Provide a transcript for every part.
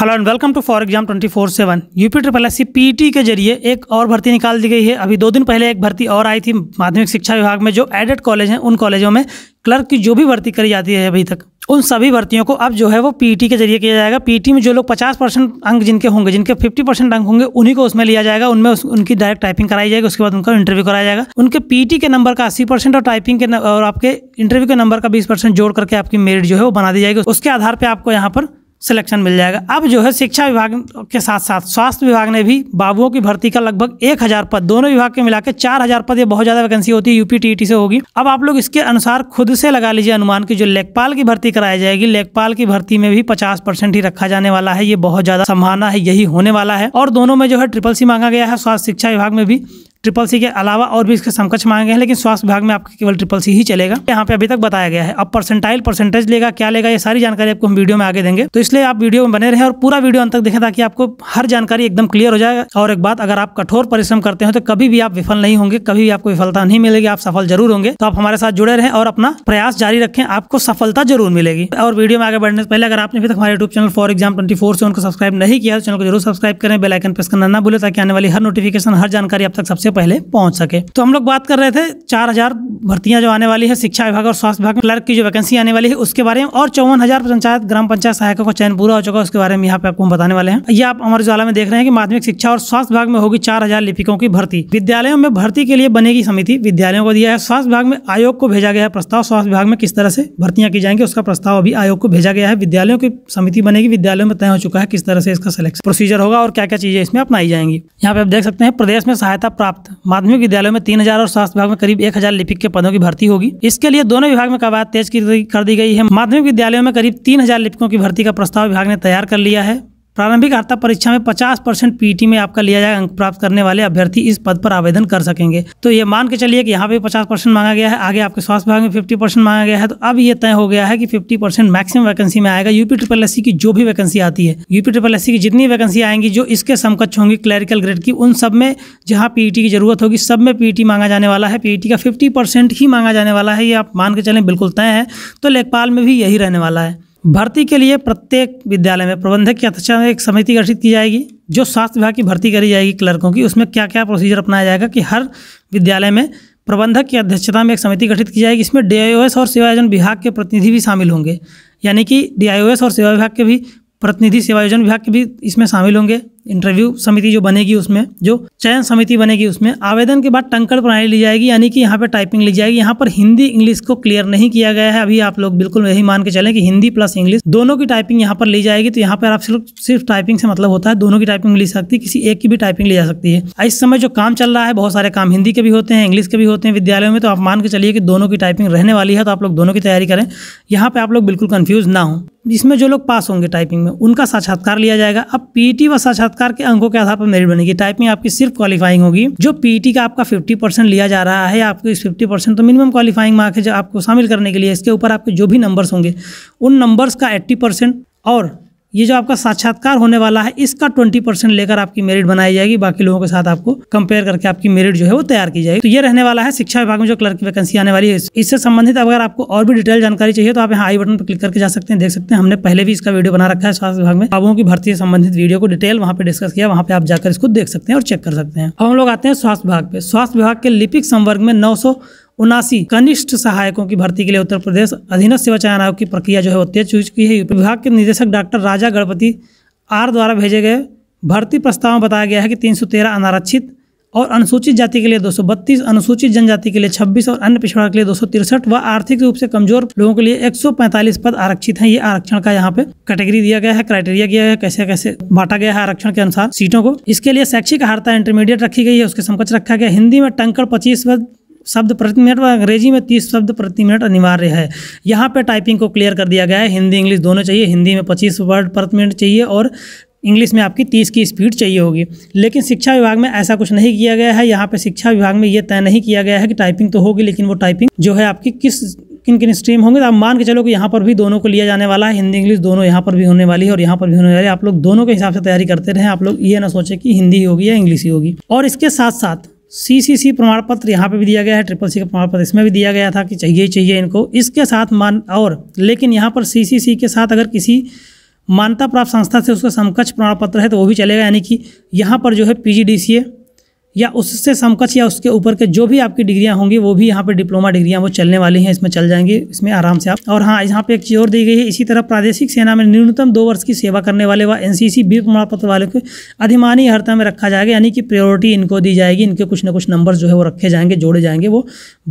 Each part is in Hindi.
hello and welcome to for exam twenty four seven UP triple S PT के जरिए एक और भर्ती निकाल दी गई है अभी दो दिन पहले एक भर्ती और आई थी माध्यमिक शिक्षा विभाग में जो एडेड कॉलेज हैं उन कॉलेजों में क्लर्क की जो भी भर्ती करी जाती है अभी तक उन सभी भर्तियों को अब जो है वो पीटी e के जरिए किया जाएगा पीटी e में जो लोग 50 परसेंट अंक जिनके होंगे जिनके 50 परसेंट अंक होंगे उन्हीं को उसमें लिया जाएगा उनमें उस, उनकी डायरेक्ट टाइपिंग कराई जाएगी उसके बाद उनका इंटरव्यू कराया जाएगा उनके पीटी e के नंबर का अस्सी परसेंट और टाइपिंग के न, और आपके इंटरव्यू के नंबर का बीस परसेंट जोड़ करके आपकी मेरिट जो है वो बना दी जाएगी उसके आधार पर आपको यहाँ पर सिलेक्शन मिल जाएगा अब जो है शिक्षा विभाग के साथ साथ स्वास्थ्य विभाग ने भी बाबुओं की भर्ती का लगभग एक हजार पद दोनों विभाग के मिला के चार हजार पद ये बहुत ज्यादा वैकेंसी होती है यूपी टी से होगी अब आप लोग इसके अनुसार खुद से लगा लीजिए अनुमान की जो लेखपाल की भर्ती कराई जाएगी लेखपाल की भर्ती में भी पचास परसेंट ही रखा जाने वाला है ये बहुत ज्यादा संभावना है यही होने वाला है और दोनों में जो है ट्रिपल सी मांगा गया है स्वास्थ्य शिक्षा विभाग में भी ट्रिपल सी के अलावा और भी इसके समकक्ष मांगे हैं लेकिन स्वास्थ्य विभाग में आपका केवल ट्रिपल सी ही चलेगा यहाँ पे अभी तक बताया गया है अब परसेंटाइल परसेंटेज लेगा क्या लेगा ये सारी जानकारी आपको हम वीडियो में आगे देंगे तो इसलिए आप वीडियो में बने रहे और पूरा वीडियो अंत तक देखें ताकि आपको हर जानकारी एकदम क्लियर हो जाए और एक बात अगर आप कठोर परिश्रम करते हैं तो कभी भी आप विफल नहीं होंगे कभी भी आपको विफलता नहीं मिलेगी आप सफल जरूर होंगे तो आप हमारे साथ जुड़े रहें और अपना प्रयास जारी रखें आपको सफलता जरूर मिलेगी और वीडियो में आगे बढ़ने से पहले अगर आपने अभी तक हमारे YouTube channel for exam twenty से उनको सब्सक्राइब नहीं किया तो चैनल को जरूर सब्सक्राइब करें बेलाइकन प्रेस करना ना भूलें ताकि आने वाली हर नोटिफिकेशन हर जानकारी आप तक सबसे से पहले पहुंच सके तो हम लोग बात कर रहे थे चार हजार भर्तियां जो आने वाली है शिक्षा विभाग और स्वास्थ्य विभाग में क्लर्क की जो वैकेंसी आने वाली है उसके बारे में और चौवन हजार पंचायत ग्राम पंचायत सहायकों का चयन पूरा हो चुका है उसके बारे में यहाँ पे आपको हम बताने वाले हैं ये आप अमर उजाला में देख रहे हैं कि माध्यमिक शिक्षा और स्वास्थ्य विभाग में होगी चार हजार लिपिकों की भर्ती विद्यालयों में भर्ती के लिए बनेगी समिति विद्यालयों को दिया है स्वास्थ्य विभाग में आयोग को भेजा गया है प्रस्ताव स्वास्थ्य विभाग में किस तरह से भर्तियां की जाएंगी उसका प्रस्ताव अभी आयोग को भेजा गया है विद्यालयों की समिति बनेगी विद्यालयों में तय हो चुका है किस तरह से इसका सिलेक्शन प्रोसीजर होगा और क्या क्या चीजें इसमें अपनाई जाएंगी यहाँ पे आप देख सकते हैं प्रदेश में सहायता प्राप्त समाप्त माध्यमिक विद्यालयों में तीन और स्वास्थ्य विभाग में करीब एक लिपिक के पदों की भर्ती होगी इसके लिए दोनों विभाग में कवायद तेज कर दी गई है माध्यमिक विद्यालयों में करीब तीन लिपिकों की भर्ती का प्रस्ताव विभाग ने तैयार कर लिया है प्रारंभिक वार्ता परीक्षा में 50 परसेंट पीटी e में आपका लिया जाए अंक प्राप्त करने वाले अभ्यर्थी इस पद पर आवेदन कर सकेंगे तो ये मान के चलिए कि यहाँ पे 50 परसेंट मांगा गया है आगे आपके स्वास्थ्य विभाग में 50 परसेंट मांगा गया है तो अब ये तय हो गया है कि 50 परसेंट मैक्सिमम वैकेंसी में आएगा यूपी ट्रिपल एस की जो भी वैकेंसी आती है यूपी ट्रिपल एस की जितनी वैकेंसी आएंगी जो इसके समकक्ष होंगी क्लैरिकल ग्रेड की उन सब में जहाँ पी e की जरूरत होगी सब में पी e मांगा जाने वाला है पी का फिफ्टी ही मांगा जाने वाला है ये आप मान के चलें बिल्कुल तय है तो लेखपाल में भी यही रहने वाला है भर्ती के लिए प्रत्येक विद्यालय में प्रबंधक की अध्यक्षता में एक समिति गठित की जाएगी जो स्वास्थ्य विभाग की भर्ती करी जाएगी क्लर्कों की उसमें क्या क्या प्रोसीजर अपनाया जाएगा कि हर विद्यालय में प्रबंधक की अध्यक्षता में एक समिति गठित की जाएगी इसमें डी और सेवायोजन विभाग के प्रतिनिधि भी शामिल होंगे यानी कि डी और सेवा विभाग के भी प्रतिनिधि सेवा विभाग के भी इसमें शामिल होंगे इंटरव्यू समिति जो बनेगी उसमें जो चयन समिति बनेगी उसमें आवेदन के बाद टंकड़ प्रणाली ली जाएगी यानी कि यहाँ पर टाइपिंग ली जाएगी यहाँ पर हिंदी इंग्लिश को क्लियर नहीं किया गया है अभी आप लोग बिल्कुल यही मान के चले कि हिंदी प्लस इंग्लिश दोनों की टाइपिंग यहाँ पर ली जाएगी तो यहाँ पर आप सिर्फ सिर्फ टाइपिंग से मतलब होता है दोनों की टाइपिंग ली सकती है किसी एक की भी टाइपिंग ली जा सकती है इस समय जो काम चल रहा है बहुत सारे काम हिंदी के भी होते हैं इंग्लिश के भी होते हैं विद्यालयों में तो आप मान के चलिए कि दोनों की टाइपिंग रहने वाली है तो आप लोग दोनों की तैयारी करें यहाँ पर आप लोग बिल्कुल कन्फ्यूज ना हो जिसमें जो लोग पास होंगे टाइपिंग में उनका साक्षात्कार लिया जाएगा अब पीटी e व साक्षात्कार के अंकों के आधार पर मेरिट बनेगी टाइपिंग आपकी सिर्फ क्वालिफाइंग होगी जो पीटी e का आपका फिफ्टी परसेंट लिया जा रहा है आपको इस फिफ्टी परसेंट तो मिनिमम क्वालिफाइंग मार्क है जो आपको शामिल करने के लिए इसके ऊपर आपके जो भी नंबर्स होंगे उन नंबर्स का एट्टी परसेंट और ये जो आपका साक्षात्कार होने वाला है इसका ट्वेंटी परसेंट लेकर आपकी मेरिट बनाई जाएगी बाकी लोगों के साथ आपको कंपेयर करके आपकी मेरिट जो है वो तैयार की जाएगी तो ये रहने वाला है शिक्षा विभाग में जो क्लर्क की वैकेंसी आने वाली है इससे संबंधित अगर आपको और भी डिटेल जानकारी चाहिए तो आप यहाँ आई बटन पर क्लिक करके जा सकते हैं देख सकते हैं हमने पहले भी इसका वीडियो बना रखा है स्वास्थ्य विभाग में बाबुओं की भर्ती से संबंधित वीडियो को डिटेल वहाँ पर डिस्कस किया वहाँ पे आप जाकर इसको देख सकते हैं और चेक कर सकते हैं हम लोग आते हैं स्वास्थ्य विभाग पे स्वास्थ्य विभाग के लिपिक संवर्ग में नौ उनासी कनिष्ठ सहायकों की भर्ती के लिए उत्तर प्रदेश अधीनस्थ सेवा चयन आयोग की प्रक्रिया जो है वो तेज चुकी है विभाग के निदेशक डॉक्टर राजा गणपति आर द्वारा भेजे गए भर्ती प्रस्ताव में बताया गया है कि 313 अनारक्षित और अनुसूचित जाति के लिए 232, अनुसूचित जनजाति के लिए 26 और अन्य पिछड़ा के लिए दो व आर्थिक रूप से कमजोर लोगों के लिए 145 पद आरक्षित हैं ये आरक्षण का यहाँ पे कैटेगरी दिया गया है क्राइटेरिया किया गया है कैसे कैसे बांटा गया है आरक्षण के अनुसार सीटों को इसके लिए शैक्षिक हारता इंटरमीडिएट रखी गई है उसके समकक्ष रखा गया हिंदी में टंकड़ पच्चीस पद शब्द प्रति मिनट व अंग्रेजी में तीस शब्द प्रति मिनट अनिवार्य है यहाँ पर टाइपिंग को क्लियर कर दिया गया है हिंदी इंग्लिश दोनों चाहिए हिंदी में पच्चीस वर्ड प्रति मिनट चाहिए और इंग्लिश में आपकी तीस की स्पीड चाहिए होगी लेकिन शिक्षा विभाग में ऐसा कुछ नहीं किया गया है यहाँ पे शिक्षा विभाग में ये तय नहीं किया गया है कि टाइपिंग तो होगी लेकिन वो टाइपिंग जो है आपकी किस किन किन स्ट्रीम होंगे तो आप मान के चलो कि यहाँ पर भी दोनों को लिया जाने वाला है हिंदी इंग्लिश दोनों यहाँ पर भी होने वाली है और यहाँ पर भी होने वाली है आप लोग दोनों के हिसाब से तैयारी करते रहें आप लोग ये ना सोचें कि हिंदी होगी या इंग्लिश ही होगी और इसके साथ साथ सी सी सी प्रमाण पत्र यहाँ पे भी दिया गया है ट्रिपल सी का प्रमाण पत्र इसमें भी दिया गया था कि चाहिए ही चाहिए इनको इसके साथ मान और लेकिन यहाँ पर सी सी सी के साथ अगर किसी मान्यता प्राप्त संस्था से उसका समकक्ष प्रमाण पत्र है तो वो भी चलेगा यानी कि यहाँ पर जो है पी जी डी सी ए या उससे समकक्ष या उसके ऊपर के जो भी आपकी डिग्रियां होंगी वो भी यहाँ पर डिप्लोमा डिग्रियां वो चलने वाली हैं इसमें चल जाएंगी इसमें आराम से आप और हाँ यहाँ पे एक चीज़ और दी गई है इसी तरह प्रादेशिक सेना में न्यूनतम दो वर्ष की सेवा करने वाले व एन सी सी पत्र वाले को अधिमानी हरता में रखा जाएगा यानी कि प्रियोरिटी इनको दी जाएगी इनके कुछ ना कुछ नंबर जो है वो रखे जाएंगे जोड़े जाएंगे वो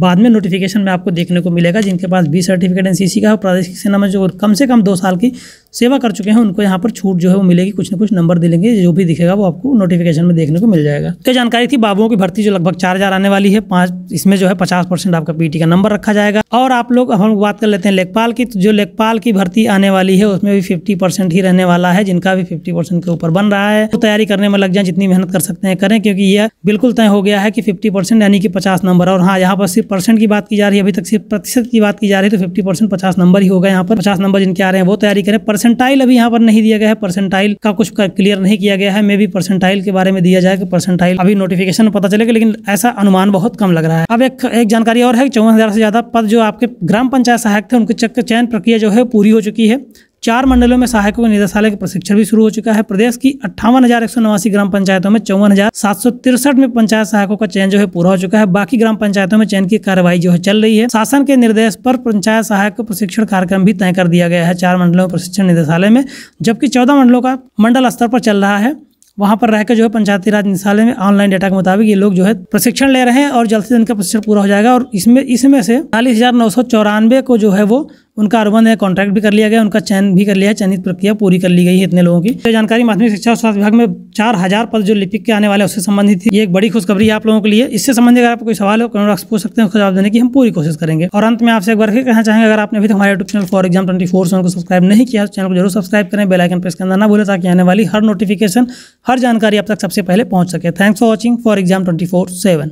बाद में नोटिफिकेशन में आपको देखने को मिलेगा जिनके पास बी सर्टिफिकेट एन का है प्रादेशिक सेना में जो कम से कम दो साल की सेवा कर चुके हैं उनको यहाँ पर छूट जो है वो मिलेगी कुछ ना कुछ नंबर दिलेंगे जो भी दिखेगा वो आपको नोटिफिकेशन में देखने को मिल जाएगा क्या तो जानकारी थी कि बाबुओं की भर्ती जो लगभग चार हज़ार आने वाली है पांच इसमें जो है पचास परसेंट आपका पीटी का नंबर रखा जाएगा और आप लोग हम लोग बात कर लेते हैं लेखपाल की तो जो लेखपाल की भर्ती आने वाली है उसमें भी फिफ्टी परसेंट ही रहने वाला है जिनका भी फिफ्टी परसेंट के ऊपर बन रहा है तो तैयारी करने में लग जाए जितनी मेहनत कर सकते हैं करें क्योंकि यह बिल्कुल तय हो गया है कि फिफ्टी परसेंट यानी कि पचास नंबर और हाँ यहाँ पर सिर्फ परसेंट की बात की जा रही है अभी तक सिर्फ प्रतिशत की बात की जा रही है तो फिफ्टी परसेंट पचास नंबर ही होगा यहाँ पर पचास नंबर जिनके आ रहे हैं वो तैयारी करें परसेंटाइल अभी यहाँ पर नहीं दिया गया है परसेंटाइल का कुछ क्लियर नहीं किया गया है मे भी परसेंटाइल के बारे में दिया जाए कि परसेंटाइल अभी नोटिफिक नोटिफिकेशन में पता चलेगा लेकिन ऐसा अनुमान बहुत कम लग रहा है अब एक एक जानकारी और है चौवन हज़ार से ज़्यादा पद जो आपके ग्राम पंचायत सहायक थे उनके चयन प्रक्रिया जो है पूरी हो चुकी है चार मंडलों में सहायकों के निदेशालय का प्रशिक्षण भी शुरू हो चुका है प्रदेश की अट्ठावन हजार एक सौ नवासी ग्राम पंचायतों में चौवन हजार सात सौ तिरसठ में पंचायत सहायकों का चयन जो है पूरा हो चुका है बाकी ग्राम पंचायतों में चयन की कार्रवाई जो है चल रही है शासन के निर्देश पर पंचायत सहायक का प्रशिक्षण कार्यक्रम भी तय कर दिया गया है चार मंडलों में प्रशिक्षण निदेशालय में जबकि चौदह मंडलों का मंडल स्तर पर चल रहा है वहाँ पर रहकर जो है पंचायती राज निदेशालय में ऑनलाइन डेटा के मुताबिक ये लोग जो है प्रशिक्षण ले रहे हैं और जल्द से जल्द इनका प्रशिक्षण पूरा हो जाएगा और इसमें इसमें से चालीस को जो है वो उनका अनुबंध है कॉन्ट्रैक्ट भी कर लिया गया उनका चयन भी कर लिया है चयनित प्रक्रिया पूरी कर ली गई है इतने लोगों की तो जानकारी माध्यमिक शिक्षा और स्वास्थ्य विभाग में चार हजार पद जो लिपिक के आने वाले उससे संबंधित थी ये एक बड़ी खुशखबरी है आप लोगों के लिए इससे संबंधित अगर आपको कोई सवाल हो कमेंट बॉक्स पूछ सकते हैं उसका जवाब देने की हम पूरी कोशिश करेंगे और अंत में आपसे एक बार फिर कहना चाहेंगे अगर आपने अभी हमारे YouTube channel for exam twenty four को सब्सक्राइब नहीं किया तो चैनल को जरूर सब्सक्राइब करें बेलाइकन प्रेस करना ना भूलें ताकि आने वाली हर नोटिफिकेशन हर जानकारी आप तक सबसे पहले पहुंच सके thanks for watching for exam twenty four seven